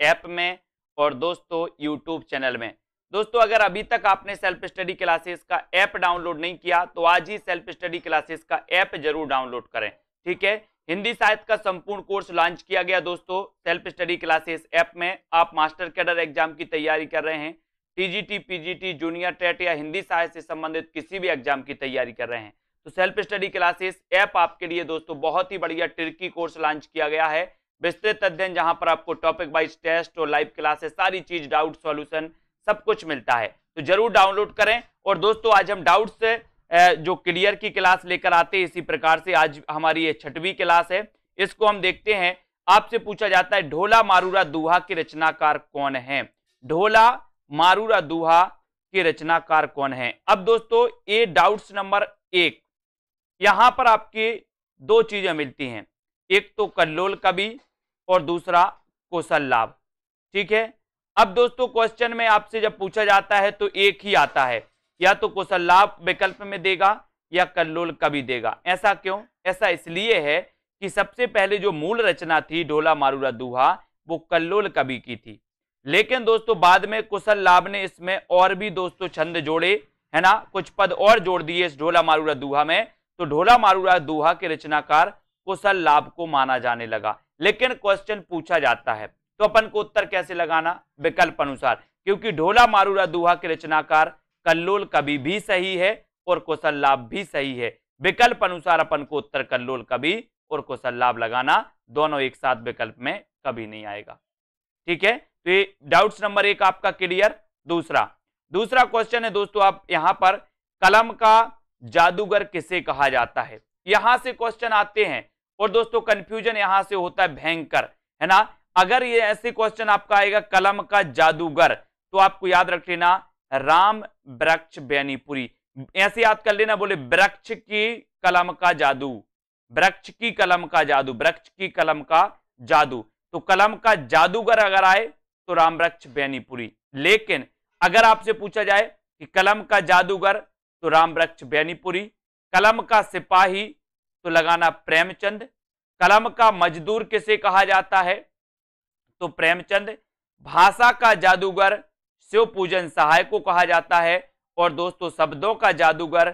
app में और दोस्तों यूट्यूब चैनल में दोस्तों अगर अभी तक आपने सेल्फ स्टडी क्लासेस का ऐप डाउनलोड नहीं किया तो आज ही सेल्फ स्टडी क्लासेस का ऐप जरूर डाउनलोड करें ठीक है हिंदी साहित्य का संपूर्ण कोर्स लॉन्च किया गया दोस्तों सेल्फ स्टडी क्लासेस ऐप में आप मास्टर कैडर एग्जाम की तैयारी कर रहे हैं टीजीटी पीजीटी जूनियर टेट या हिंदी साहित्य से संबंधित किसी भी एग्जाम की तैयारी कर रहे हैं तो सेल्फ स्टडी क्लासेस ऐप आपके लिए दोस्तों बहुत ही बढ़िया ट्रिकी कोर्स लॉन्च किया गया है विस्तृत अध्ययन जहां पर आपको टॉपिक वाइज टेस्ट और लाइव क्लासेस सारी चीज डाउट सॉल्यूशन सब कुछ मिलता है तो जरूर डाउनलोड करें और दोस्तों आज हम डाउट से जो क्लियर की क्लास लेकर आते हैं इसी प्रकार से आज हमारी ये छठवीं क्लास है इसको हम देखते हैं आपसे पूछा जाता है ढोला मारूरा दुहा के रचनाकार कौन है ढोला मारूरा दुहा के रचनाकार कौन है अब दोस्तों ये डाउट्स नंबर एक यहां पर आपकी दो चीजें मिलती हैं एक तो कल्लोल कवि और दूसरा कौशल लाभ ठीक है अब दोस्तों क्वेश्चन में आपसे जब पूछा जाता है तो एक ही आता है या तो कौशल लाभ विकल्प में देगा या कल्लोल कवि देगा ऐसा क्यों ऐसा इसलिए है कि सबसे पहले जो मूल रचना थी ढोला मारूरा दूहा वो कल्लोल कवि की थी लेकिन दोस्तों बाद में कुशल लाभ ने इसमें और भी दोस्तों छंद जोड़े है ना कुछ पद और जोड़ दिए इस ढोला मारूरा दुहा में तो ढोला मारूरा दुहा के रचनाकार कुशल लाभ को माना जाने लगा लेकिन क्वेश्चन पूछा जाता है तो अपन को उत्तर कैसे लगाना विकल्प अनुसार क्योंकि ढोला मारूरा दुहा के रचनाकार कल्लोल कवि भी सही है और कुशल लाभ भी सही है विकल्प अनुसार अपन को उत्तर कल्लोल कवि और कुशल लाभ लगाना दोनों एक साथ विकल्प में कभी नहीं आएगा ठीक है तो ये डाउट्स नंबर एक आपका क्लियर दूसरा दूसरा क्वेश्चन है दोस्तों आप यहां पर कलम का जादूगर किसे कहा जाता है यहां से क्वेश्चन आते हैं और दोस्तों कंफ्यूजन यहां से होता है भयंकर है ना अगर ये ऐसे क्वेश्चन आपका आएगा कलम का जादूगर तो आपको याद रख लेना राम वृक्ष बैनीपुरी ऐसे याद कर लेना बोले वृक्ष की कलम का जादू वृक्ष की कलम का जादू वृक्ष की कलम का जादू तो कलम का जादूगर अगर आए तो राम वृक्ष बैनीपुरी लेकिन अगर आपसे पूछा जाए कि कलम का जादूगर तो राम वृक्ष बैनीपुरी कलम का सिपाही तो लगाना प्रेमचंद कलम का मजदूर किसे कहा जाता है तो प्रेमचंद भाषा का जादूगर शिव पूजन सहाय को कहा जाता है और दोस्तों शब्दों का जादूगर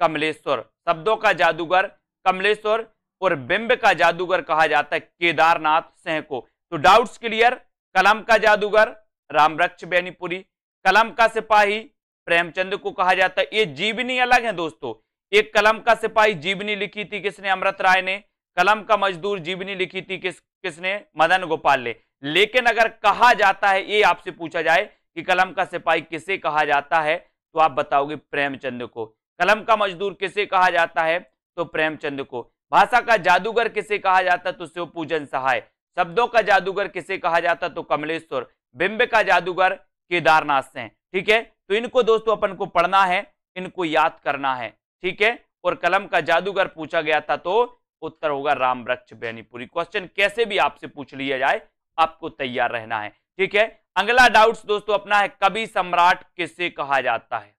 कमलेश्वर शब्दों का जादूगर कमलेश्वर और बिंब का जादूगर कहा जाता है केदारनाथ सिंह को तो डाउट्स क्लियर कलम का जादूगर रामरक्ष बेनीपुरी कलम का सिपाही प्रेमचंद को कहा जाता है ये जीवनी अलग है दोस्तों एक कलम का सिपाही जीवनी लिखी थी किसने अमृत राय ने कलम का मजदूर जीवनी लिखी थी किस किसने मदन गोपाल ने लेकिन अगर कहा जाता है ये आपसे पूछा जाए कि कलम का सिपाही किसे कहा जाता है तो आप बताओगे प्रेमचंद को कलम का मजदूर किसे कहा जाता है तो प्रेमचंद को भाषा का जादूगर किसे कहा जाता है तो शिव पूजन सहाय शब्दों का जादूगर किसे कहा जाता तो कमलेश्वर बिंब का जादूगर केदारनाथ से ठीक है तो इनको दोस्तों अपन को पढ़ना है इनको याद करना है ठीक है और कलम का जादूगर पूछा गया था तो उत्तर होगा राम वृक्ष बेनीपुरी क्वेश्चन कैसे भी आपसे पूछ लिया जाए आपको तैयार रहना है ठीक है अगला डाउट दोस्तों अपना है कवि सम्राट किसे कहा जाता है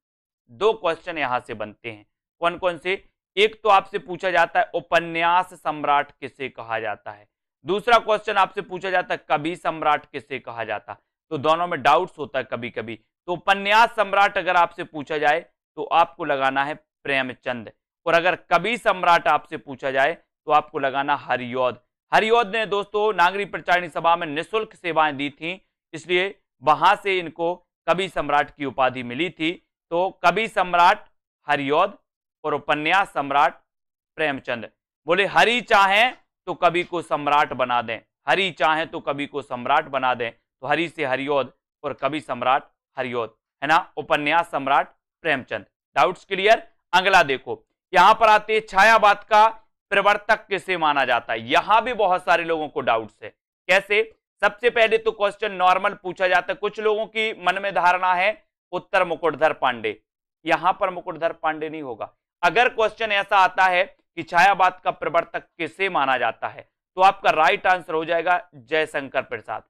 दो क्वेश्चन यहां से बनते हैं कौन कौन से एक तो आपसे पूछा जाता है उपन्यास सम्राट किसे कहा जाता है दूसरा क्वेश्चन आपसे पूछा जाता है कभी सम्राट किसे कहा जाता तो दोनों में डाउट्स होता है कभी कभी तो उपन्यास सम्राट अगर आपसे पूछा जाए तो आपको लगाना है प्रेमचंद और अगर कभी सम्राट आपसे पूछा जाए तो आपको लगाना हरियोध हरियोध ने दोस्तों नागरी प्रचारणी सभा में निशुल्क सेवाएं दी थी इसलिए वहां से इनको कभी सम्राट की उपाधि मिली थी तो कभी सम्राट हरियोध और उपन्यास सम्राट प्रेमचंद बोले हरी चाहे तो कभी को सम्राट बना दें हरी चाहे तो कभी को सम्राट बना दें तो हरी से हरियोध और कभी सम्राट हरियोध है ना उपन्यास सम्राट प्रेमचंद डाउट्स क्लियर अगला देखो यहां पर आते छायावाद का प्रवर्तक किसे माना जाता है यहां भी बहुत सारे लोगों को डाउट है कैसे सबसे पहले तो क्वेश्चन नॉर्मल पूछा जाता है कुछ लोगों की मन में धारणा है उत्तर मुकुटधर पांडे यहां पर मुकुटधर पांडे नहीं होगा अगर क्वेश्चन ऐसा आता है कि छायावाद का प्रवर्तक किसे माना जाता है तो आपका राइट आंसर हो जाएगा जयशंकर प्रसाद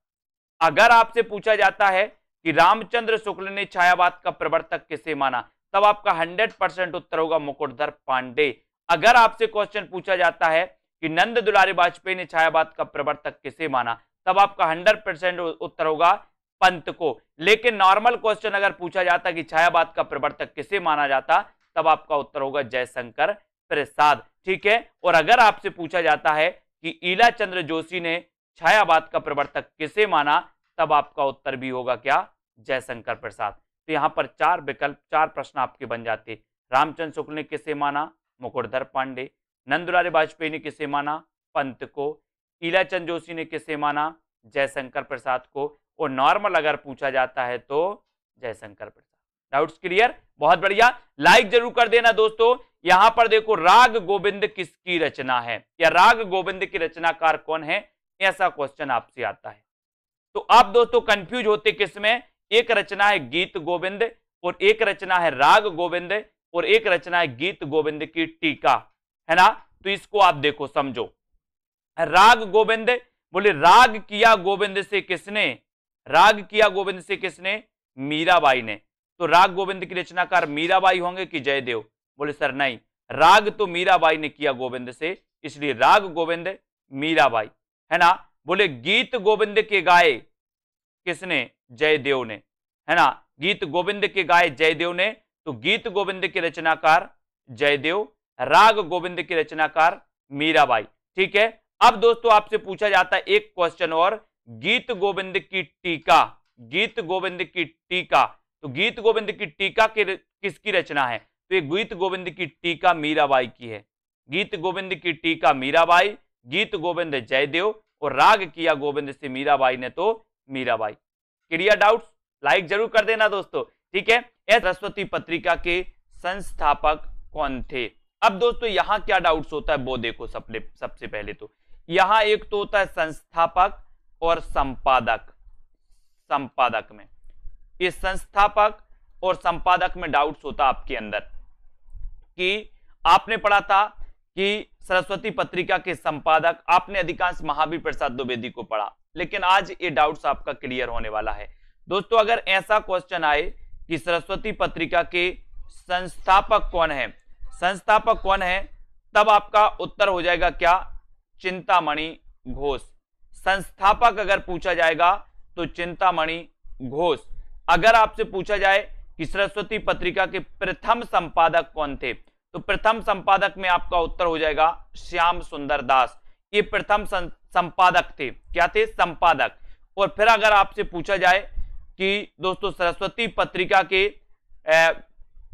अगर आपसे पूछा जाता है कि रामचंद्र शुक्ल ने छायावाद का प्रवर्तक किसे माना तब आपका 100 परसेंट उत्तर होगा मुकुटधर पांडे अगर आपसे क्वेश्चन पूछा जाता है कि नंद दुलारी वाजपेयी ने छायावाद का प्रवर्तक किसे माना तब आपका 100 परसेंट उत्तर होगा पंत को लेकिन नॉर्मल क्वेश्चन अगर पूछा जाता कि छायावाद का प्रवर्तक किसे माना जाता तब आपका उत्तर होगा जयशंकर प्रसाद ठीक है और अगर आपसे पूछा जाता है कि ईला चंद्र जोशी ने छायावाद का प्रवर्तक किसे माना तब आपका उत्तर भी होगा क्या जयशंकर प्रसाद तो यहाँ पर चार विकल्प चार प्रश्न आपके बन जाते रामचंद्र शुक्ल ने किसे माना मुकुटधर पांडे नंदुलाल वाजपेयी ने किसे माना पंत को इलाचंद जोशी ने किसे माना जयशंकर प्रसाद को और नॉर्मल अगर पूछा जाता है तो जयशंकर प्रसाद डाउट्स क्लियर बहुत बढ़िया लाइक जरूर कर देना दोस्तों यहां पर देखो राग गोविंद किसकी रचना है या राग गोविंद की रचनाकार कौन है ऐसा क्वेश्चन आपसे आता है तो आप दोस्तों कंफ्यूज होते किसमें एक रचना है गीत गोविंद और एक रचना है राग गोविंद और एक रचना है गीत गोविंद की टीका है ना तो इसको आप देखो समझो राग गोविंद बोले राग किया गोविंद से किसने राग किया गोविंद से किसने मीराबाई ने तो राग गोविंद की रचनाकार मीराबाई होंगे कि जयदेव बोले सर नहीं राग तो मीराबाई ने किया गोविंद से इसलिए राग गोविंद मीराबाई है ना बोले गीत गोविंद के गाए किसने जयदेव ने है ना गीत गोविंद के गाय जयदेव ने तो गीत गोविंद के रचनाकार जयदेव राग गोविंद के रचनाकार मीराबाई ठीक है अब दोस्तों आपसे पूछा जाता है एक क्वेश्चन और गीत गोविंद की टीका गीत गोविंद की टीका तो गीत गोविंद की टीका के किसकी रचना है तो ये गीत गोविंद की टीका मीराबाई की है गीत गोविंद की टीका मीराबाई गीत गोविंद जयदेव और राग किया गोविंद से मीराबाई ने तो मीराबाई क्लियर डाउट लाइक जरूर कर देना दोस्तों ठीक है सरस्वती पत्रिका के संस्थापक कौन थे अब दोस्तों यहाँ क्या डाउट्स होता है वो देखो सबसे सबसे पहले तो यहाँ एक तो होता है संस्थापक और संपादक संपादक में इस संस्थापक और संपादक में डाउट्स होता आपके अंदर कि आपने पढ़ा था कि सरस्वती पत्रिका के संपादक आपने अधिकांश महावीर प्रसाद द्विवेदी को पढ़ा लेकिन आज ये डाउट आपका क्लियर होने वाला है दोस्तों अगर ऐसा क्वेश्चन आए कि सरस्वती पत्रिका के संस्थापक कौन है संस्थापक कौन है तब आपका उत्तर हो जाएगा क्या चिंतामणि घोष संस्थापक अगर पूछा जाएगा तो चिंतामणि घोष अगर आपसे पूछा जाए कि सरस्वती पत्रिका के प्रथम संपादक कौन थे तो प्रथम संपादक में आपका उत्तर हो जाएगा श्याम सुंदर दास ये प्रथम संपादक थे क्या थे संपादक और फिर अगर आपसे पूछा जाए कि दोस्तों सरस्वती पत्रिका के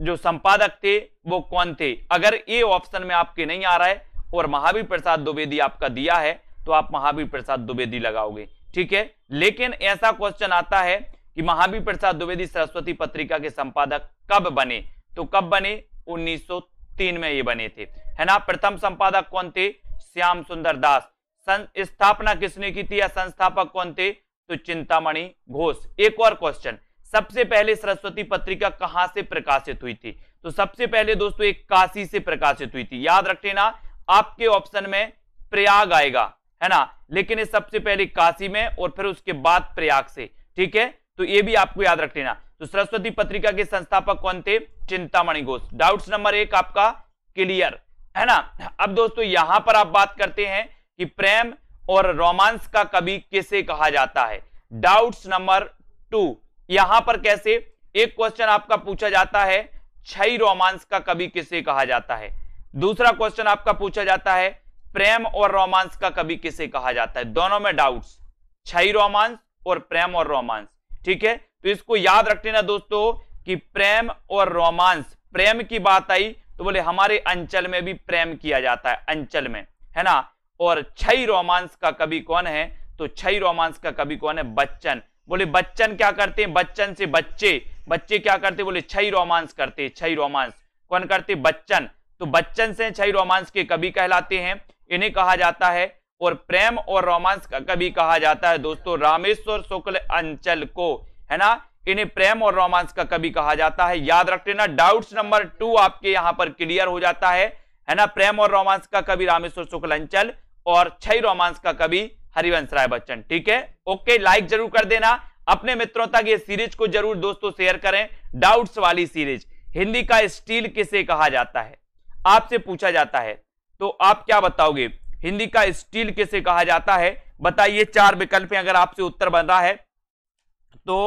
जो संपादक थे वो कौन थे अगर ये ऑप्शन में आपके नहीं आ रहा है और महावीर प्रसाद द्विवेदी आपका दिया है तो आप महावीर प्रसाद द्विवेदी लगाओगे ठीक है लेकिन ऐसा क्वेश्चन आता है कि महावीर प्रसाद द्विवेदी सरस्वती पत्रिका के संपादक कब बने तो कब बने 1903 में ये बने थे है ना प्रथम संपादक कौन थे श्याम सुंदर दास स्थापना किसने की थी या संस्थापक कौन थे तो चिंतामणि घोष एक और क्वेश्चन सबसे पहले सरस्वती पत्रिका कहां से प्रकाशित हुई थी तो सबसे पहले दोस्तों एक काशी से प्रकाशित हुई थी याद रखे ना आपके ऑप्शन में प्रयाग आएगा है ना लेकिन ये सबसे पहले काशी में और फिर उसके बाद प्रयाग से ठीक है तो ये भी आपको याद रख लेना तो सरस्वती पत्रिका के संस्थापक कौन थे चिंतामणि घोष डाउट्स नंबर एक आपका क्लियर है ना अब दोस्तों यहां पर आप बात करते हैं कि प्रेम और रोमांस का कवि किसे कहा जाता है डाउट्स नंबर टू यहां पर कैसे एक क्वेश्चन आपका पूछा जाता है छई रोमांस का कवि किसे कहा जाता है दूसरा क्वेश्चन आपका पूछा जाता है प्रेम और रोमांस का कवि किसे कहा जाता है दोनों में डाउट्स छई रोमांस और प्रेम और रोमांस ठीक है तो इसको याद रख लेना दोस्तों कि प्रेम और रोमांस प्रेम की बात आई तो बोले हमारे अंचल में भी प्रेम किया जाता है अंचल में है ना और छई रोमांस का कवि कौन है तो छई रोमांस का कवि कौन है बच्चन बोले बच्चन क्या करते हैं बच्चन से बच्चे बच्चे क्या करते बोले छई रोमांस करते छई रोमांस कौन करते बच्चन तो बच्चन से छई रोमांस के कवि कहलाते हैं इन्हें कहा जाता है और प्रेम और रोमांस का कवि कहा जाता है दोस्तों रामेश्वर शुक्ल अंचल को है ना इन्हें प्रेम और रोमांस का कवि कहा जाता है याद रखते ना डाउट्स नंबर टू आपके यहां पर क्लियर हो जाता है है ना प्रेम और रोमांस का कवि रामेश्वर शुक्ल अंचल और छई रोमांस का कवि हरिवंश राय बच्चन ठीक है ओके लाइक जरूर कर देना अपने मित्रों तक ये सीरीज को जरूर दोस्तों शेयर करें डाउट्स वाली सीरीज हिंदी का स्टील किसे कहा जाता है आपसे पूछा जाता है तो आप क्या बताओगे हिंदी का स्टील किसे कहा जाता है बताइए चार विकल्प अगर आपसे उत्तर बन रहा है तो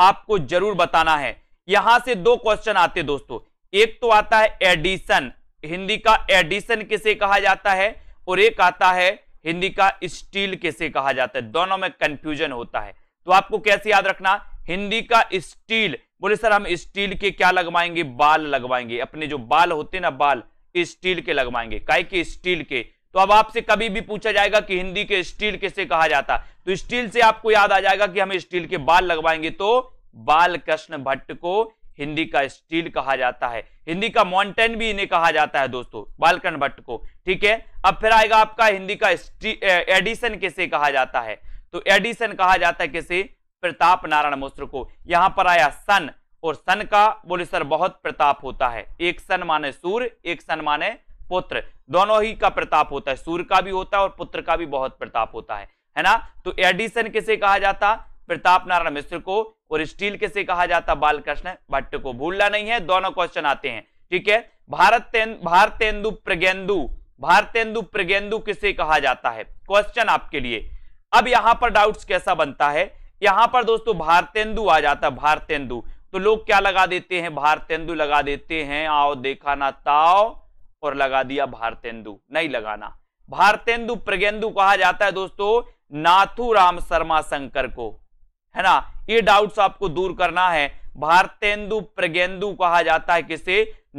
आपको जरूर बताना है यहां से दो क्वेश्चन आते दोस्तों एक तो आता है एडिशन हिंदी का एडिशन किसे कहा जाता है और एक आता है हिंदी का स्टील कैसे कहा जाता है दोनों में कंफ्यूजन होता है तो आपको कैसे याद रखना हिंदी का स्टील बोले सर हम स्टील के क्या लगवाएंगे बाल लगवाएंगे अपने जो बाल होते ना बाल स्टील के लगवाएंगे काय के स्टील के तो अब आपसे कभी भी पूछा जाएगा कि हिंदी के स्टील कैसे कहा जाता तो स्टील से आपको याद आ जाएगा कि हम स्टील के बाल लगवाएंगे तो बाल कृष्ण भट्ट को हिंदी का स्टील कहा जाता है हिंदी का माउंटेन भी इन्हें कहा जाता है दोस्तों बालकन भट्ट को ठीक है अब फिर आएगा आपका हिंदी का एडिशन किसे कहा जाता है तो एडिशन कहा जाता है किसे प्रताप नारायण मिश्र को यहां पर आया सन और सन का बोले सर बहुत प्रताप होता है एक सन माने सूर्य एक सन माने पुत्र दोनों ही का प्रताप होता है सूर्य का भी होता है और पुत्र का भी बहुत प्रताप होता है है ना तो एडिसन किसे कहा जाता प्रताप नारायण मिश्र को और स्टील किसे कहा जाता बालकृष्ण भट्ट को भूलना नहीं है दोनों क्वेश्चन आते हैं ठीक है भारत भारतेंदु प्रगेंदु भारतेंदु प्रगेंदु किसे कहा जाता है क्वेश्चन आपके लिए अब यहां पर डाउट्स कैसा बनता है यहां पर दोस्तों भारतेंदु आ जाता है भारतेंदु तो लोग क्या लगा देते हैं भारतेंदु लगा देते हैं आओ देखा ना ताओ और लगा दिया भारतेंदु नहीं लगाना भारतेंदु प्रगेंदु कहा जाता है दोस्तों नाथू राम शर्मा शंकर को है ना ये डाउट्स आपको दूर करना है भारतेंदु प्रगेंदु कहा जाता है किसे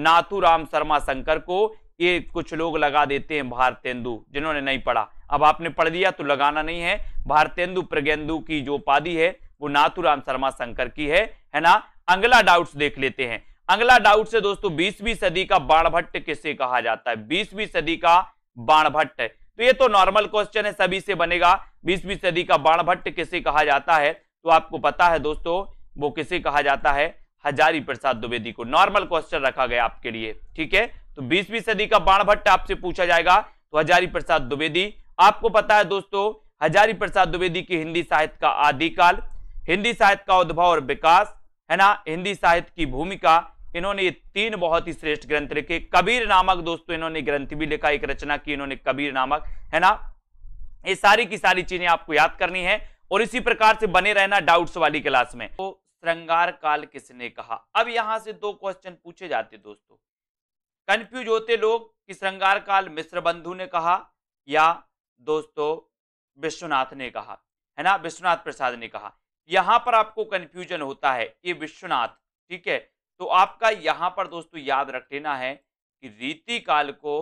नाथू राम शर्मा शंकर को ये कुछ लोग लगा देते हैं भारतेंदु जिन्होंने नहीं पढ़ा अब आपने पढ़ लिया तो लगाना नहीं है भारतेंदु प्रगेंदु की जो उपाधि है वो नाथू राम शर्मा शंकर की है है ना अगला डाउट्स देख लेते हैं अगला डाउट से दोस्तों बीसवीं सदी का बाणभट्ट किसे कहा जाता है बीसवीं सदी का बाणभट्ट तो ये तो नॉर्मल क्वेश्चन है सभी से बनेगा बीसवीं सदी का बाणभट्ट किसे कहा जाता है तो आपको पता है दोस्तों वो किसे कहा जाता है हजारी प्रसाद द्विवेदी को नॉर्मल क्वेश्चन रखा गया आपके लिए ठीक है तो बीसवीं सदी का बाण भट्ट आपसे पूछा जाएगा तो हजारी प्रसाद द्विवेदी आपको पता है दोस्तों हजारी प्रसाद द्विवेदी की हिंदी साहित्य का आदिकाल हिंदी साहित्य का उद्भव और विकास है ना हिंदी साहित्य की भूमिका इन्होंने ये तीन बहुत ही श्रेष्ठ ग्रंथ लिखे कबीर नामक दोस्तों इन्होंने ग्रंथ भी लिखा एक रचना की इन्होंने कबीर नामक है ना ये सारी की सारी चीजें आपको याद करनी है और इसी प्रकार से बने रहना डाउट्स वाली क्लास में तो श्रृंगार काल किसने कहा अब यहां से दो क्वेश्चन पूछे जाते दोस्तों कंफ्यूज होते लोग कि श्रृंगार काल मिश्र बंधु ने कहा या दोस्तों विश्वनाथ ने कहा है ना विश्वनाथ प्रसाद ने कहा यहां पर आपको कंफ्यूजन होता है ये विश्वनाथ ठीक है तो आपका यहां पर दोस्तों याद रख लेना है कि रीति काल को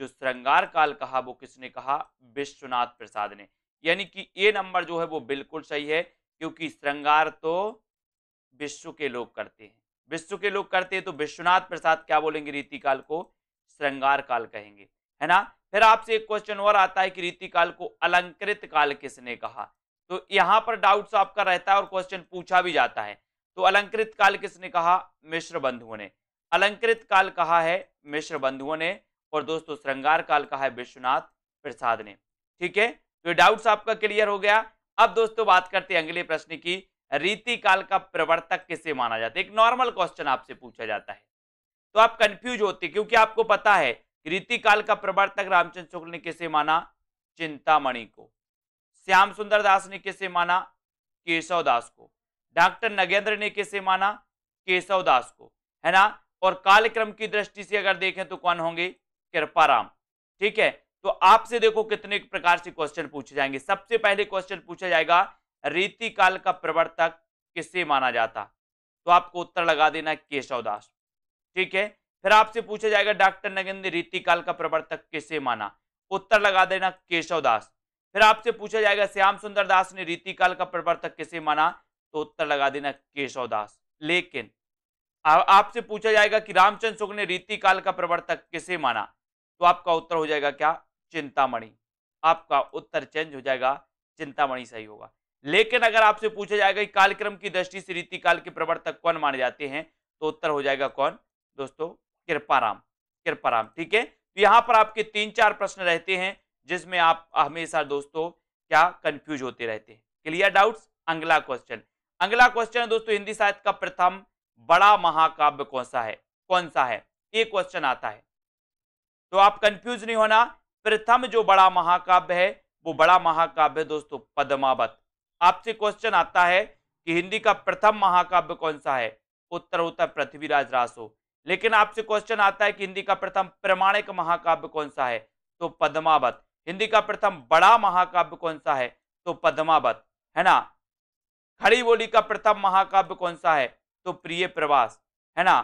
जो श्रृंगार काल कहा वो किसने कहा विश्वनाथ प्रसाद ने यानी कि ए नंबर जो है वो बिल्कुल सही है क्योंकि श्रृंगार तो विश्व के लोग करते हैं विश्व के लोग करते हैं तो विश्वनाथ प्रसाद क्या बोलेंगे रीतिकाल को श्रृंगार काल कहेंगे है ना फिर आपसे एक क्वेश्चन और आता है कि रीतिकाल को अलंकृत काल किसने कहा तो यहाँ पर डाउट्स आपका रहता है और क्वेश्चन पूछा भी जाता है तो अलंकृत काल किसने कहा मिश्र बंधुओं ने अलंकृत काल कहा है मिश्र बंधुओं ने और दोस्तों श्रृंगार काल कहा है विश्वनाथ प्रसाद ने ठीक है तो डाउट्स आपका क्लियर हो गया अब दोस्तों बात करते हैं अगले प्रश्न की रीति काल का प्रवर्तक किसे माना जाता है एक नॉर्मल क्वेश्चन आपसे पूछा जाता है तो आप कंफ्यूज होते क्योंकि आपको पता है रीति काल का प्रवर्तक रामचंद्र शुक्ल ने किसे माना चिंतामणि को श्याम सुंदर दास ने किसे माना केशव दास को डॉक्टर नगेंद्र ने किसे माना केशव दास को है ना और कालक्रम की दृष्टि से अगर देखें तो कौन होंगे कृपाराम ठीक है तो आपसे देखो कितने प्रकार से क्वेश्चन पूछे जाएंगे सबसे पहले क्वेश्चन पूछा जाएगा रीति काल का प्रवर्तक किसे माना जाता तो आपको उत्तर लगा देना केशवदास ठीक है फिर आपसे पूछा जाएगा डॉक्टर नगेंद्र ने काल का प्रवर्तक किसे माना उत्तर लगा देना केशवदास फिर आपसे पूछा जाएगा श्याम सुंदर दास ने रीति काल का प्रवर्तक किसे माना तो उत्तर लगा देना केशवदास लेकिन आपसे पूछा जाएगा कि रामचंद्र शुक्ल ने रीति काल का प्रवर्तक किसे माना तो आपका उत्तर हो जाएगा क्या चिंतामणि आपका उत्तर चेंज हो जाएगा चिंतामणि सही होगा लेकिन अगर आपसे पूछा जाएगा कि कालक्रम की दृष्टि से रीति काल के प्रवर्तक कौन माने जाते हैं तो उत्तर हो जाएगा कौन दोस्तों कृपाराम कृपाराम ठीक है तो यहाँ पर आपके तीन चार प्रश्न रहते हैं जिसमें आप हमेशा दोस्तों क्या कंफ्यूज होते रहते हैं क्लियर डाउट्स अगला क्वेश्चन अगला क्वेश्चन है दोस्तों हिंदी साहित्य का प्रथम बड़ा महाकाव्य कौन सा है कौन सा है ये क्वेश्चन आता है तो आप कंफ्यूज नहीं होना प्रथम जो बड़ा महाकाव्य है वो बड़ा महाकाव्य दोस्तों पद्मावत आपसे क्वेश्चन आता है कि हिंदी का प्रथम महाकाव्य कौन सा है उत्तर होता है पृथ्वीराज रासो लेकिन आपसे क्वेश्चन आता है कि हिंदी का प्रथम प्रमाणिक महाकाव्य कौन सा है तो पद्मावत हिंदी का प्रथम बड़ा महाकाव्य कौन सा है तो पद्मावत है ना खड़ी बोली का प्रथम महाकाव्य कौन सा है तो प्रिय प्रवास है ना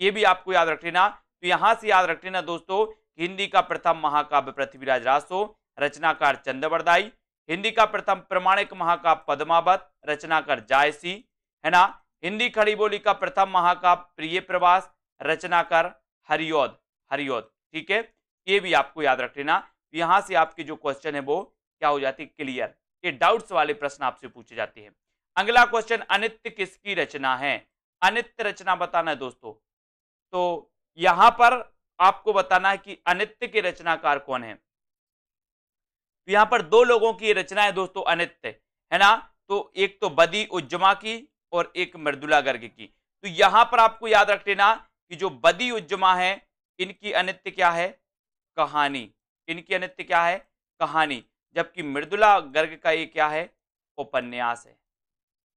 ये भी आपको याद रख लेना तो यहां से याद रख लेना दोस्तों हिंदी का प्रथम महाकाव्य पृथ्वीराज रासो रचनाकार चंद्रवरदाई हिंदी का प्रथम प्रमाणिक महाकाव्य पद्मावत रचनाकार जायसी है ना हिंदी खड़ी बोली का प्रथम महाकाव्य प्रिय प्रवास रचनाकार हरियोद हरियोद ठीक है ये भी आपको याद रख लेना यहां से आपके जो क्वेश्चन है वो क्या हो जाती है क्लियर ये डाउट्स वाले प्रश्न आपसे पूछे जाते हैं अगला क्वेश्चन अनित्य किसकी रचना है अनित्य रचना बताना है दोस्तों तो यहां पर आपको बताना है कि अनित्य के रचनाकार कौन है तो यहां पर दो लोगों की रचना है दोस्तों अनित्य है ना तो एक तो बदी उज्जमा की और एक मृदुला गर्ग की तो यहां पर आपको याद रख लेना कि जो बदी उज्जमा है इनकी अनित्य क्या है कहानी इनकी अनित्य क्या है कहानी जबकि मृदुला गर्ग का ये क्या है उपन्यास है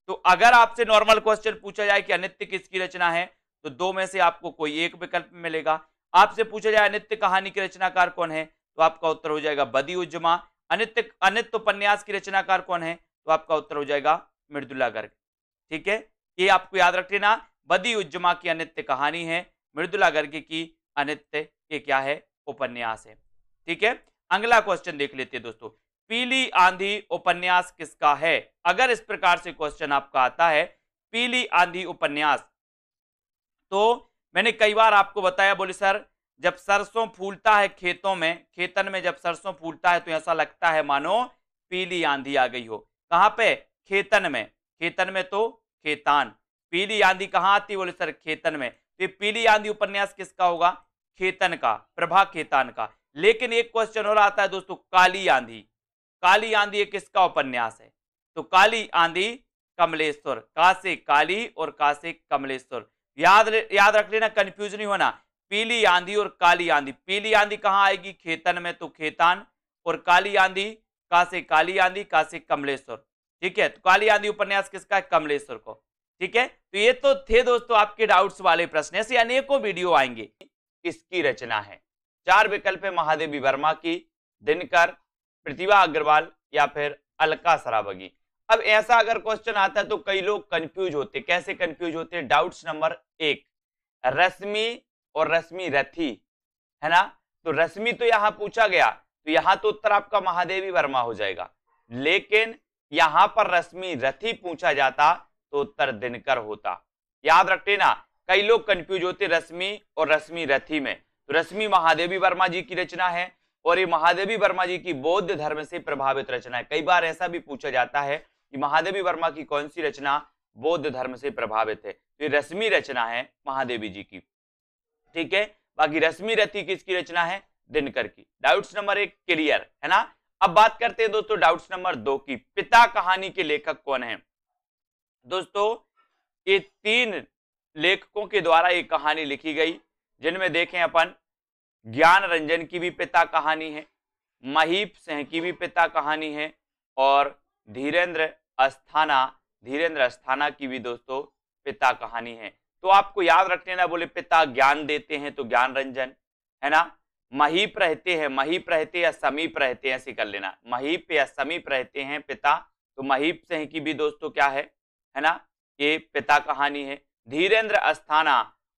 तो अगर आपसे नॉर्मल क्वेश्चन पूछा जाए कि अनित्य किसकी रचना है तो दो में से आपको कोई एक विकल्प मिलेगा आपसे पूछा जाए अनित्य कहानी के रचनाकार कौन है तो आपका उत्तर हो जाएगा बदी उज्जमा अनित्य अनित्य उपन्यास की रचनाकार कौन है तो आपका उत्तर हो जाएगा मृदुला गर्ग ठीक है ये आपको याद रख लेना बदी उज्जमा की अनित्य कहानी है मृदुला गर्ग की अनित्य ये क्या है उपन्यास है ठीक है अगला क्वेश्चन देख लेते हैं दोस्तों पीली आंधी उपन्यास किसका है अगर इस प्रकार से क्वेश्चन आपका आता है पीली आंधी उपन्यास तो मैंने कई बार आपको बताया बोले सर जब सरसों फूलता है खेतों में खेतन में जब सरसों फूलता है तो ऐसा लगता है मानो पीली आंधी आ गई हो कहाँ पे खेतन में खेतन में तो खेतान पीली आंधी कहाँ आती बोले सर खेतन में तो ये पीली आंधी उपन्यास किसका होगा खेतन का प्रभा खेतान का लेकिन एक क्वेश्चन और आता है दोस्तों काली आंधी काली आंधी किसका उपन्यास है तो काली आंधी कमलेश्वर का से काली और का से कमलेश्वर याद याद रख लेना कंफ्यूज नहीं होना पीली आंधी और काली आंधी पीली आंधी कहाँ आएगी खेतन में तो खेतान और काली आंधी कहा से काली आंधी कहा से कमलेश्वर ठीक है तो काली आंधी उपन्यास किसका है कमलेश्वर को ठीक है तो ये तो थे दोस्तों आपके डाउट्स वाले प्रश्न ऐसे अनेकों वीडियो आएंगे इसकी रचना है चार विकल्प है महादेवी वर्मा की दिनकर प्रतिभा अग्रवाल या फिर अलका सराबगी अब ऐसा अगर क्वेश्चन आता है तो कई लोग कंफ्यूज होते कैसे कंफ्यूज होते डाउट्स नंबर एक रश्मि और रश्मि रथी है ना तो रश्मि तो यहां पूछा गया तो यहां तो उत्तर आपका महादेवी वर्मा हो जाएगा लेकिन यहां पर रश्मि रथी पूछा जाता तो उत्तर दिनकर होता याद रखते ना कई लोग कंफ्यूज होते रश्मि और रश्मि रथी में तो रश्मि महादेवी वर्मा जी की रचना है और ये महादेवी वर्मा जी की बौद्ध धर्म से प्रभावित रचना है कई बार ऐसा भी पूछा जाता है कि महादेवी वर्मा की कौन सी रचना बौद्ध धर्म से प्रभावित है तो ये रश्मि रचना है महादेवी जी की ठीक है बाकी रश्मि रथी किसकी रचना है दिनकर की डाउट्स नंबर एक क्लियर है ना अब बात करते हैं दोस्तों डाउट्स नंबर दो की पिता कहानी के लेखक कौन है दोस्तों ये तीन लेखकों के द्वारा ये कहानी लिखी गई जिनमें देखें अपन ज्ञान रंजन की भी पिता कहानी है महीप सिंह की भी पिता कहानी है और धीरेन्द्र अस्थाना धीरेन्द्र अस्थाना की भी दोस्तों पिता कहानी है तो आपको याद रख लेना बोले पिता ज्ञान देते हैं तो ज्ञान रंजन है ना महीप रहते हैं महीप रहते या समीप रहते हैं ऐसे कर लेना महीप या समीप रहते हैं पिता तो महीप से की भी दोस्तों क्या है है ना ये पिता कहानी है धीरेन्द्र अस्थाना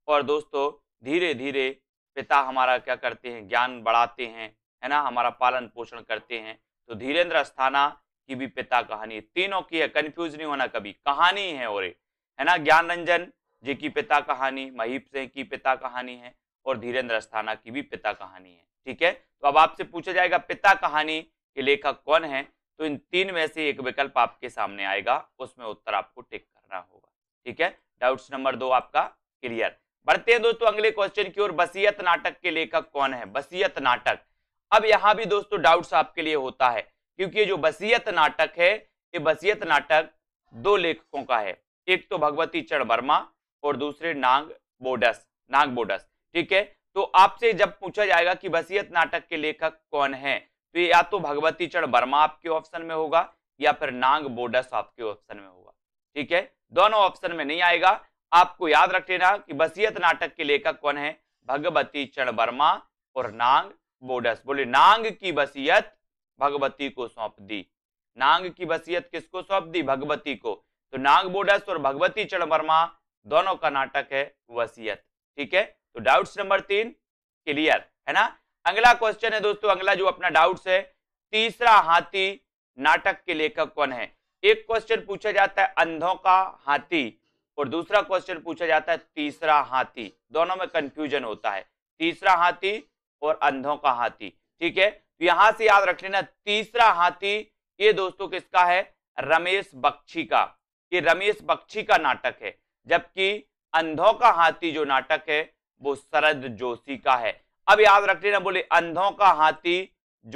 और दोस्तों धीरे धीरे पिता हमारा क्या करते हैं ज्ञान बढ़ाते हैं है ना हमारा पालन पोषण करते हैं तो धीरेन्द्र अस्थाना की भी पिता कहानी है तीनों की है कंफ्यूज नहीं होना कभी कहानी है और है ना ज्ञान रंजन जी की पिता कहानी महीप सिंह की पिता कहानी है और धीरेन्द्र अस्थाना की भी पिता कहानी है ठीक है तो अब आपसे पूछा जाएगा पिता कहानी के लेखक कौन है तो इन तीन में से एक विकल्प आपके सामने आएगा उसमें उत्तर आपको टिक करना होगा ठीक है डाउट्स नंबर दो आपका क्लियर बढ़ते हैं दोस्तों अगले क्वेश्चन की ओर बसियत नाटक के लेखक कौन है बसियत नाटक अब यहां भी दोस्तों डाउट्स आपके लिए होता है क्योंकि ये जो बसियत नाटक है ये बसियत नाटक दो लेखकों का है एक तो भगवती चरण वर्मा और दूसरे नाग बोडस नाग बोडस ठीक है तो आपसे जब पूछा जाएगा कि बसियत नाटक के लेखक कौन है तो या तो भगवती चरण वर्मा आपके ऑप्शन में होगा या फिर नाग बोडस आपके ऑप्शन में होगा ठीक है दोनों ऑप्शन में नहीं आएगा आपको याद रख लेना कि बसियत नाटक के लेखक कौन है भगवती चरण वर्मा और नांग बोडस बोले नांग की बसीयत भगवती को सौंप दी नांग की वसीयत किसको सौंप दी भगवती को तो नांग बोडस और भगवती चरण वर्मा दोनों का नाटक है वसीयत ठीक है तो डाउट्स नंबर तीन क्लियर है ना अगला क्वेश्चन है दोस्तों अगला जो अपना डाउट्स है तीसरा हाथी नाटक के लेखक कौन है एक क्वेश्चन पूछा जाता है अंधों का हाथी और दूसरा क्वेश्चन पूछा जाता है तीसरा हाथी दोनों में कंफ्यूजन होता है तीसरा हाथी और अंधों का हाथी ठीक है तो यहां से याद रख लेना तीसरा हाथी ये दोस्तों किसका है रमेश बख्शी का ये रमेश बख्शी का नाटक है जबकि अंधों का हाथी जो नाटक है वो शरद जोशी का है अब याद रख लेना बोले अंधों का हाथी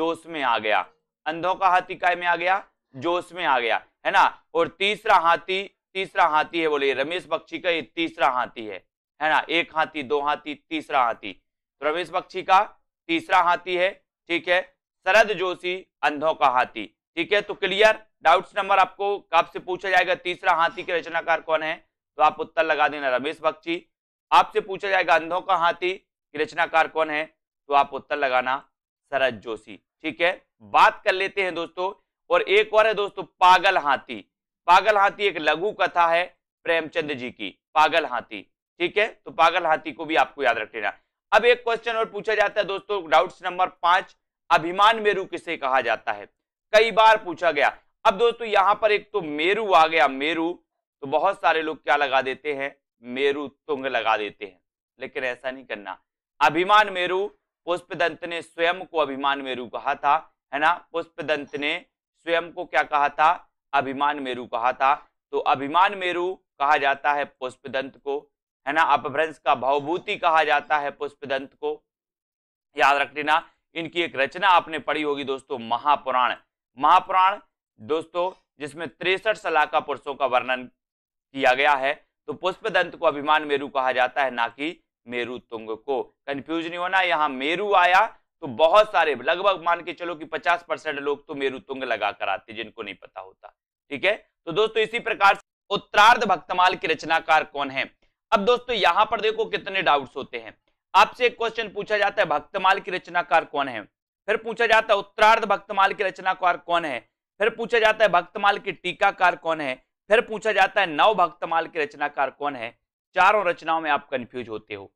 जोश में आ गया अंधों का हाथी काय में आ गया जोश में आ गया है ना और तीसरा हाथी तीसरा हाथी है बोले रमेश बख्शी का ये तीसरा हाथी है है ना एक हाथी दो हाथी तीसरा हाथी तो रमेश बख्शी का तीसरा हाथी है ठीक है शरद जोशी अंधों का हाथी ठीक है तो क्लियर डाउट्स नंबर आपको कब से पूछा जाएगा तीसरा हाथी के रचनाकार कौन है तो आप उत्तर लगा देना रमेश बख्शी आपसे पूछा जाएगा अंधों का हाथी की रचनाकार कौन है तो आप उत्तर लगाना शरद जोशी ठीक है बात कर लेते हैं दोस्तों और एक और है दोस्तों पागल हाथी पागल हाथी एक लघु कथा है प्रेमचंद जी की पागल हाथी ठीक है तो पागल हाथी को भी आपको याद रख लेना अब एक क्वेश्चन और पूछा जाता है दोस्तों डाउट्स नंबर पांच अभिमान मेरु किसे कहा जाता है कई बार पूछा गया अब दोस्तों यहां पर एक तो मेरु आ गया मेरु तो बहुत सारे लोग क्या लगा देते हैं मेरु तुंग लगा देते हैं लेकिन ऐसा नहीं करना अभिमान मेरु पुष्प दंत ने स्वयं को अभिमान मेरु कहा था है ना पुष्प दंत ने स्वयं को क्या कहा था अभिमान मेरु कहा था तो अभिमान मेरु कहा जाता है पुष्प दंत को है ना अपभ्रंश का भावभूति कहा जाता है पुष्प दंत को याद रख लेना इनकी एक रचना आपने पढ़ी होगी दोस्तों महापुराण महापुराण दोस्तों जिसमें तिरसठ सलाका पुरुषों का वर्णन किया गया है तो पुष्प दंत को अभिमान मेरु कहा जाता है ना कि मेरु तुंग को कंफ्यूज नहीं होना यहाँ मेरु आया तो बहुत सारे लगभग मान के चलो कि 50 परसेंट लोग तो मेरु तुंग लगा कर आते जिनको नहीं पता होता ठीक है तो दोस्तों इसी प्रकार से उत्तरार्ध भक्तमाल के रचनाकार कौन है अब दोस्तों यहां पर देखो कितने डाउट्स होते हैं आपसे एक क्वेश्चन पूछा जाता है भक्तमाल की रचनाकार कौन है फिर पूछा जाता है उत्तरार्ध भक्तमाल की रचनाकार कौन है फिर पूछा जाता है भक्तमाल की टीकाकार कौन है फिर पूछा जाता है नव भक्तमाल के रचनाकार कौन है चारों रचनाओं में आप कंफ्यूज होते हो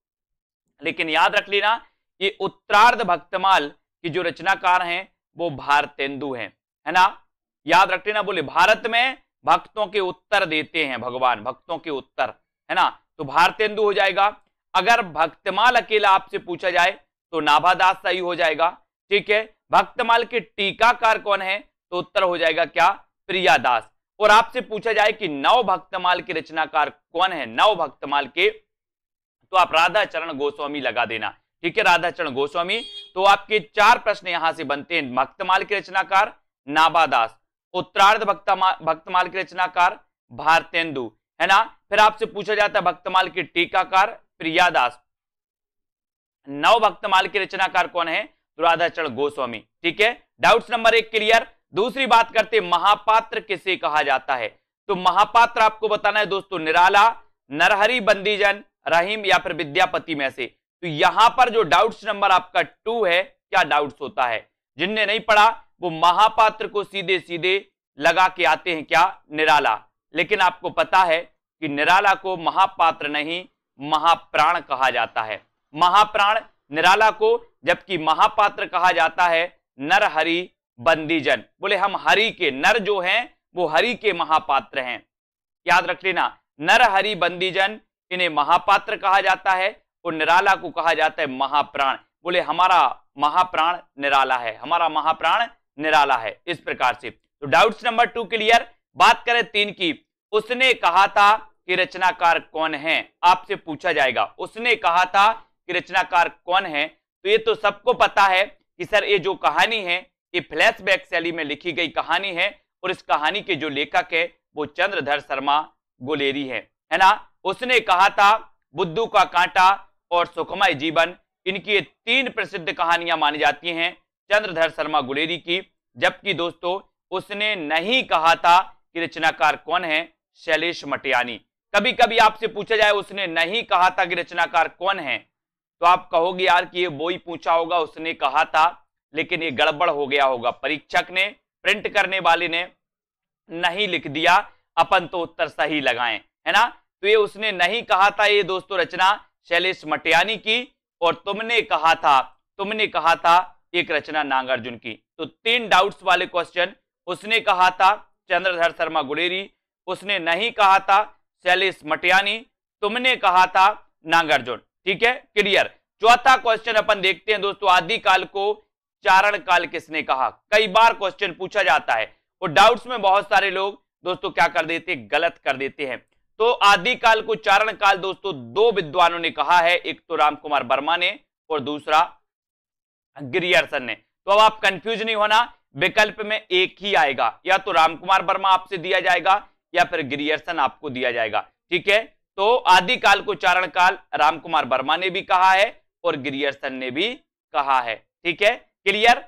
लेकिन याद रख लेना ये उत्तरार्ध भक्तमाल की जो रचनाकार हैं वो भारतेंदु हैं है ना याद रख लेना बोले भारत में भक्तों के उत्तर देते हैं भगवान भक्तों के उत्तर है ना तो भारतेंदु हो जाएगा अगर भक्तमाल अकेला आपसे पूछा जाए तो नाभादास सही हो जाएगा ठीक है भक्तमाल के टीकाकार कौन है तो उत्तर हो जाएगा क्या प्रियादास और आपसे पूछा जाए कि नव भक्तमाल के रचनाकार कौन है नव भक्तमाल के तो आप राधाचरण गोस्वामी लगा देना ठीक है राधाचरण गोस्वामी तो आपके चार प्रश्न यहां से बनते हैं भक्तमाल के रचनाकार नाभादास उत्तरार्ध भक्तमा, भक्तमाल के रचनाकार भारतेंदु है ना फिर आपसे पूछा जाता है भक्तमाल के टीकाकार प्रियादास नव भक्तमाल के रचनाकार कौन है दुराधाचरण गोस्वामी ठीक है डाउट नंबर एक क्लियर दूसरी बात करते महापात्र किसे कहा जाता है तो महापात्र आपको बताना है दोस्तों निराला नरहरी बंदीजन रहीम या फिर विद्यापति में से तो यहां पर जो डाउट्स नंबर आपका टू है क्या डाउट्स होता है जिनने नहीं पढ़ा वो महापात्र को सीधे सीधे लगा के आते हैं क्या निराला लेकिन आपको पता है कि निराला को महापात्र नहीं महाप्राण कहा जाता है महाप्राण निराला को जबकि महापात्र कहा जाता है नर हरि बंदीजन बोले हम हरि के नर जो हैं वो हरि के महापात्र हैं याद रख लेना नर हरि बंदीजन इन्हें महापात्र कहा जाता है और निराला को कहा जाता है महाप्राण बोले हमारा महाप्राण निराला है हमारा महाप्राण निराला है इस प्रकार से तो डाउट्स नंबर टू क्लियर बात करें तीन की उसने कहा था कि रचनाकार कौन है आपसे पूछा जाएगा उसने कहा था कि रचनाकार कौन है तो ये तो सबको पता है कि सर ये जो कहानी है ये फ्लैशबैक शैली में लिखी गई कहानी है और इस कहानी के जो लेखक है वो चंद्रधर शर्मा गोलेरी है है ना उसने कहा था बुद्धू का कांटा और सुखमय जीवन इनकी ये तीन प्रसिद्ध कहानियां मानी जाती हैं चंद्रधर शर्मा गुलेरी की जबकि दोस्तों उसने नहीं कहा था कि रचनाकार कौन है शैलेश मटियानी कभी कभी आपसे पूछा जाए उसने नहीं कहा था कि रचनाकार कौन है तो आप कहोगे यार कि ये बोई पूछा होगा उसने कहा था लेकिन ये गड़बड़ हो गया होगा परीक्षक ने प्रिंट करने वाले ने नहीं लिख दिया अपन तो उत्तर सही लगाए है ना तो ये उसने नहीं कहा था ये दोस्तों रचना शैलेश मटियानी की और तुमने कहा था तुमने कहा था एक रचना नागार्जुन की तो तीन डाउट्स वाले क्वेश्चन उसने कहा था चंद्रधर शर्मा गुड़ेरी उसने नहीं कहा था शैलिस मटियानी तुमने कहा था नागार्जुन ठीक है क्लियर चौथा क्वेश्चन अपन देखते हैं दोस्तों आदि काल को चारण काल किसने कहा कई बार क्वेश्चन पूछा जाता है और डाउट्स में बहुत सारे लोग दोस्तों क्या कर देते हैं गलत कर देते हैं तो आदि काल को चारण काल दोस्तों दो विद्वानों ने कहा है एक तो राम कुमार वर्मा ने और दूसरा गिरियर्सन ने तो अब आप कंफ्यूज नहीं होना विकल्प में एक ही आएगा या तो रामकुमार वर्मा आपसे दिया जाएगा या फिर गिरियर्सन आपको दिया जाएगा ठीक है तो आदिकाल को चारण काल राम कुमार वर्मा ने भी कहा है और गिरियर्सन ने भी कहा है ठीक है क्लियर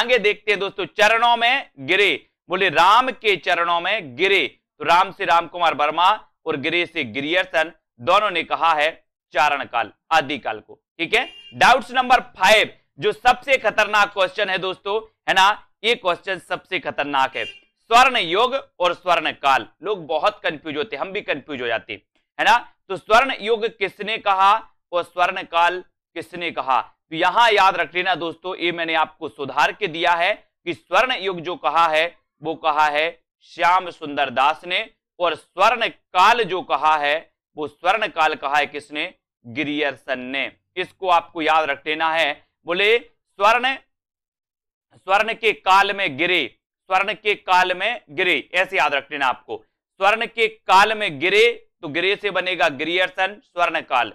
आगे देखते हैं दोस्तों चरणों में गिरे बोले राम के चरणों में गिरे तो राम से राम कुमार वर्मा और गिरे से गिरियर्सन दोनों ने कहा है चारण काल आदि काल को ठीक है डाउट नंबर फाइव जो सबसे खतरनाक क्वेश्चन है दोस्तों है ना ये क्वेश्चन सबसे खतरनाक है स्वर्ण योग और स्वर्ण काल लोग बहुत कंफ्यूज होते हम भी कंफ्यूज हो जाते है ना तो स्वर्ण युग किसने कहा और स्वर्ण काल किसने कहा तो यहां याद रख लेना दोस्तों ये मैंने आपको सुधार के दिया है कि स्वर्ण युग जो कहा है वो कहा है श्याम सुंदर दास ने और स्वर्ण काल जो कहा है वो स्वर्ण काल कहा है किसने गिरियरसन ने इसको आपको याद रख लेना है बोले स्वर्ण स्वर्ण के काल में गिरे स्वर्ण के काल में गिरे ऐसे याद रख लेना आपको स्वर्ण के काल में गिरे तो गिरे से बनेगा गिरियर्सन स्वर्ण काल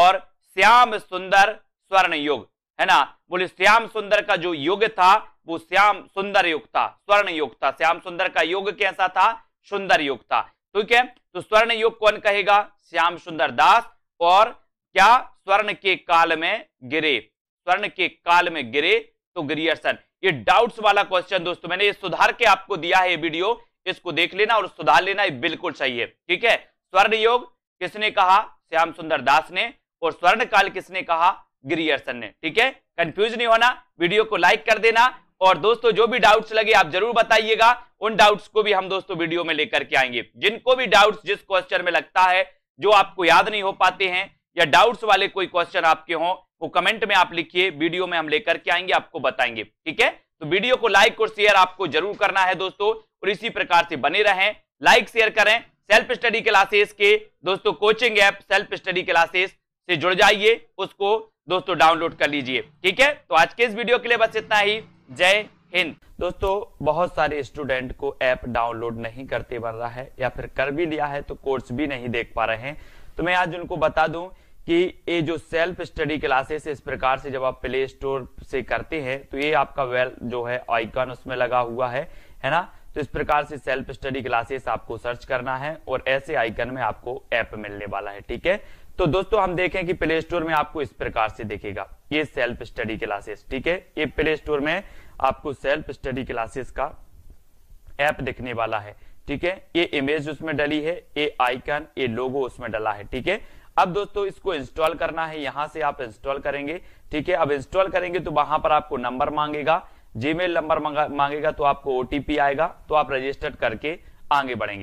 और श्याम सुंदर स्वर्ण युग है ना बोले श्याम सुंदर का जो युग था वो श्याम सुंदर युग था स्वर्ण युग था श्याम सुंदर का युग कैसा था सुंदर युग था ठीक है तो स्वर्ण युग कौन कहेगा श्याम सुंदर दास और क्या स्वर्ण के काल में गिरे स्वर्ण के काल में गिरे तो गिरियर्सन ये डाउट्स वाला क्वेश्चन दोस्तों मैंने ये सुधार के आपको दिया है ये वीडियो इसको देख लेना और सुधार लेना ये बिल्कुल चाहिए ठीक है स्वर्ण योग किसने कहा श्याम सुंदर दास ने और स्वर्ण काल किसने कहा गिरियर्सन ने ठीक है कंफ्यूज नहीं होना वीडियो को लाइक कर देना और दोस्तों जो भी डाउट्स लगे आप जरूर बताइएगा उन डाउट्स को भी हम दोस्तों वीडियो में लेकर के आएंगे जिनको भी डाउट्स जिस क्वेश्चन में लगता है जो आपको याद नहीं हो पाते हैं या डाउट्स वाले कोई क्वेश्चन आपके हो वो कमेंट में आप लिखिए वीडियो में हम लेकर के आएंगे आपको बताएंगे ठीक है तो वीडियो को लाइक और शेयर आपको जरूर करना है दोस्तों और इसी प्रकार से बने रहें लाइक शेयर करें सेल्फ स्टडी क्लासेस के दोस्तों coaching app self study classes से जुड़ जाइए उसको दोस्तों डाउनलोड कर लीजिए ठीक है तो आज के इस वीडियो के लिए बस इतना ही जय हिंद दोस्तों बहुत सारे स्टूडेंट को ऐप डाउनलोड नहीं करते बन रहा है या फिर कर भी लिया है तो कोर्स भी नहीं देख पा रहे हैं तो मैं आज उनको बता दूं कि ये जो सेल्फ स्टडी क्लासेस इस प्रकार से जब आप प्ले स्टोर से करते हैं तो ये आपका वेल जो है आइकन उसमें लगा हुआ है है ना तो इस प्रकार से सेल्फ स्टडी क्लासेस आपको सर्च करना है और ऐसे आइकन में आपको ऐप मिलने वाला है ठीक है तो दोस्तों हम देखें कि प्ले स्टोर में आपको इस प्रकार से देखेगा ये सेल्फ स्टडी क्लासेस ठीक है ये प्ले स्टोर में आपको सेल्फ स्टडी क्लासेस का ऐप दिखने वाला है ठीक है ये इमेज उसमें डली है ये आइकन ये लोगो उसमें डला है ठीक है अब दोस्तों इसको इंस्टॉल करना है यहां से आप इंस्टॉल करेंगे ठीक है अब इंस्टॉल करेंगे तो वहां पर आपको नंबर मांगेगा जीमेल नंबर मांगेगा तो आपको ओटीपी आएगा तो आप रजिस्टर्ड करके आगे बढ़ेंगे